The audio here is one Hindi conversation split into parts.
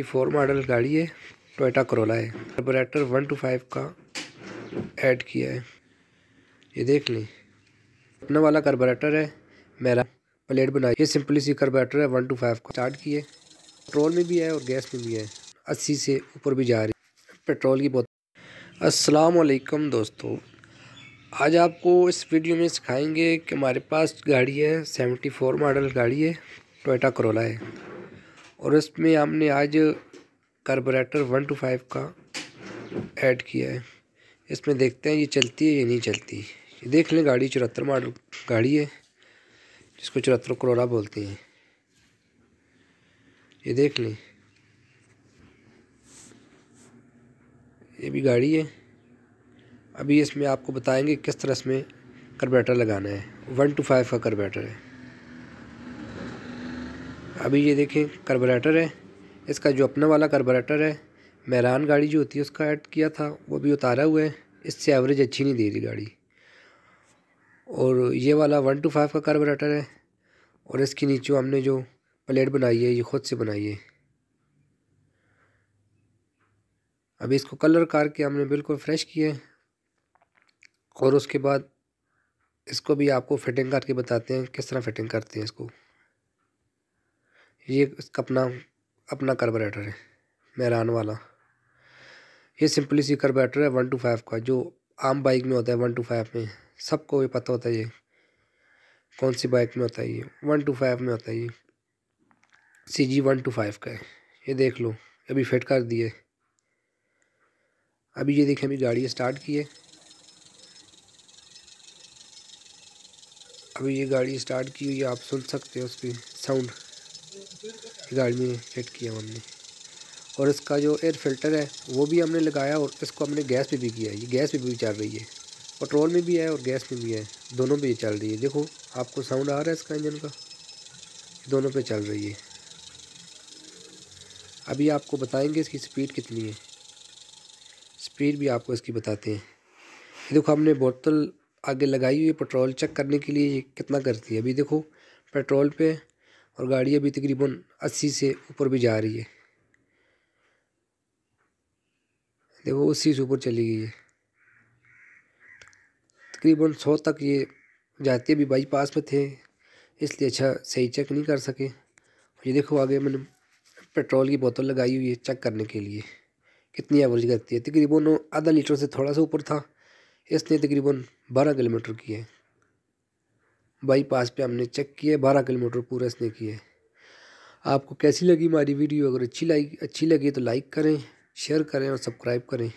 ये फोर मॉडल गाड़ी है टोयटा करोला है कार्बोरेटर वन टू फाइव का ऐड किया है ये देख लें अपना वाला कार्बोरेटर है मेरा प्लेट बनाई ये सिंपली सी कार्बोरेटर है वन टू फाइव का स्टार्ट किए पेट्रोल में भी है और गैस में भी है अस्सी से ऊपर भी जा रही पेट्रोल की बोतल असलकम दोस्तों आज आपको इस वीडियो में सिखाएंगे कि हमारे पास गाड़ी है सेवेंटी फोर मॉडल गाड़ी है टोयटा करोला है और इसमें हमने आज कार्बोरेटर वन टू फाइव का ऐड किया है इसमें देखते हैं ये चलती है या नहीं चलती ये देख लें गाड़ी चौहत्तर मॉडल गाड़ी है जिसको चौहत्तर करोड़ा बोलते हैं ये देख लें ये भी गाड़ी है अभी इसमें आपको बताएंगे किस तरह इसमें कर्बेटर लगाना है वन टू फाइव का कर्बेटर है अभी ये देखें कार्बोरेटर है इसका जो अपना वाला कार्बोरेटर है महरान गाड़ी जो होती है उसका ऐड किया था वो भी उतारा हुआ है इससे एवरेज अच्छी नहीं दे रही गाड़ी और ये वाला वन टू फाइव का कार्बोरेटर है और इसके नीचे हमने जो प्लेट बनाई है ये खुद से बनाई है अभी इसको कलर के हमने बिल्कुल फ्रेश है और उसके बाद इसको भी आपको फिटिंग करके बताते हैं किस तरह फिटिंग करते हैं इसको ये अपना अपना कार्बोरेटर है मेहरान वाला ये सिंपली सी कार्बोरेटर है वन टू फाइव का जो आम बाइक में होता है वन टू फाइव में सबको ये पता होता है ये कौन सी बाइक में होता है ये वन टू फाइव में होता है ये C G one two five का है ये देख लो अभी फिट कर दिए अभी ये देखें अभी गाड़ी स्टार्ट की है अभी ये गाड़ी स्टार्ट की हुई आप सुन सकते हो उसकी साउंड गाड़ी में फिट किया हमने और इसका जो एयर फिल्टर है वो भी हमने लगाया और इसको हमने गैस पे भी किया है ये गैस पे भी चल रही है पेट्रोल में भी है और गैस में भी है दोनों पे चल रही है देखो आपको साउंड आ रहा है इसका इंजन का दोनों पे चल रही है अभी आपको बताएंगे इसकी स्पीड कितनी है स्पीड भी आपको इसकी बताते हैं देखो हमने बोतल आगे लगाई हुई है पेट्रोल चेक करने के लिए ये कितना करती है अभी देखो पेट्रोल पे और गाड़ी अभी तकरीबन अस्सी से ऊपर भी जा रही है देखो अस्सी से ऊपर चली गई है तकरीबन सौ तक ये जाते भी बाईपास में थे इसलिए अच्छा सही चेक नहीं कर सके ये देखो आगे मैंने पेट्रोल की बोतल लगाई हुई है चेक करने के लिए कितनी एवरेज करती है तकरीबन आधा लीटर से थोड़ा सा ऊपर था इसने तकरीबन बारह किलोमीटर की है बाईपास पे हमने चेक किए बारह किलोमीटर पूरा इसने किए आपको कैसी लगी हमारी वीडियो अगर अच्छी लाइक अच्छी लगी तो लाइक करें शेयर करें और सब्सक्राइब करें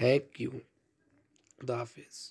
थैंक यू खुदाफिज़